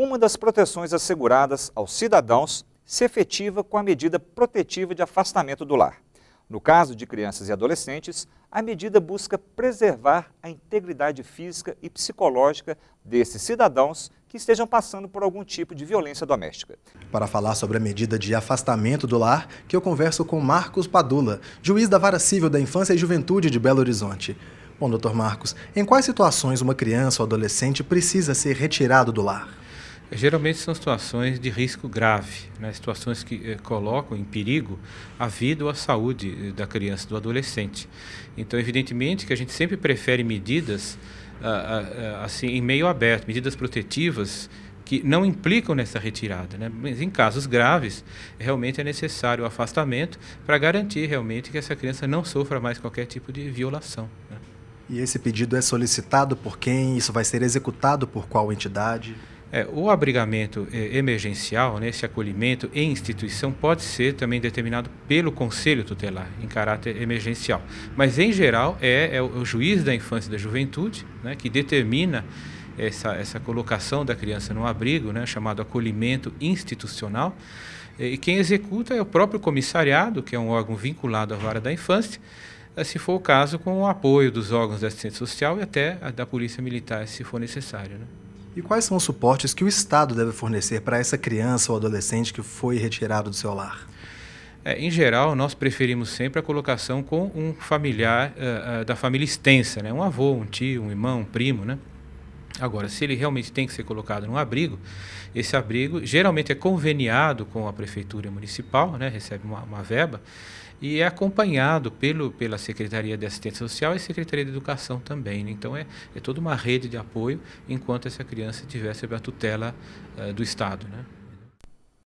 uma das proteções asseguradas aos cidadãos se efetiva com a medida protetiva de afastamento do lar. No caso de crianças e adolescentes, a medida busca preservar a integridade física e psicológica desses cidadãos que estejam passando por algum tipo de violência doméstica. Para falar sobre a medida de afastamento do lar, que eu converso com Marcos Padula, juiz da Vara Civil da Infância e Juventude de Belo Horizonte. Bom, doutor Marcos, em quais situações uma criança ou adolescente precisa ser retirado do lar? geralmente são situações de risco grave, né? situações que eh, colocam em perigo a vida ou a saúde eh, da criança, do adolescente. Então, evidentemente que a gente sempre prefere medidas ah, ah, assim em meio aberto, medidas protetivas que não implicam nessa retirada, né? mas em casos graves realmente é necessário o afastamento para garantir realmente que essa criança não sofra mais qualquer tipo de violação. Né? E esse pedido é solicitado por quem? Isso vai ser executado por qual entidade? É, o abrigamento eh, emergencial, né, esse acolhimento em instituição, pode ser também determinado pelo Conselho Tutelar, em caráter emergencial. Mas, em geral, é, é o, juiz da infância e da juventude né, que determina essa, essa colocação da criança no abrigo, né, chamado acolhimento institucional. E quem executa é o próprio comissariado, que é um órgão vinculado à vara da infância, eh, se for o caso, com o apoio dos órgãos da assistência social e até da polícia militar, se for necessário. Né? E quais são os suportes que o Estado deve fornecer para essa criança ou adolescente que foi retirado do seu lar? É, em geral, nós preferimos sempre a colocação com um familiar uh, uh, da família extensa, né? um avô, um tio, um irmão, um primo, né? Agora, se ele realmente tem que ser colocado num abrigo, esse abrigo geralmente é conveniado com a prefeitura municipal, né, recebe uma, uma verba, e é acompanhado pelo, pela Secretaria de Assistência Social e Secretaria de Educação também. Né? Então, é, é toda uma rede de apoio enquanto essa criança estiver sob a tutela uh, do Estado. Né?